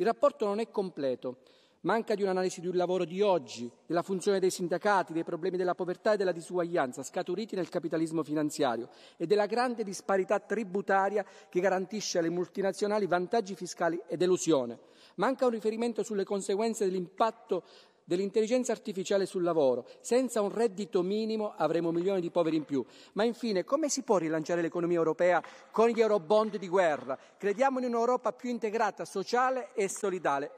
Il rapporto non è completo. Manca di un'analisi del lavoro di oggi, della funzione dei sindacati, dei problemi della povertà e della disuguaglianza scaturiti nel capitalismo finanziario e della grande disparità tributaria che garantisce alle multinazionali vantaggi fiscali ed elusione. Manca un riferimento sulle conseguenze dell'impatto dell'intelligenza artificiale sul lavoro. Senza un reddito minimo avremo milioni di poveri in più. Ma infine, come si può rilanciare l'economia europea con gli eurobond di guerra? Crediamo in un'Europa più integrata, sociale e solidale.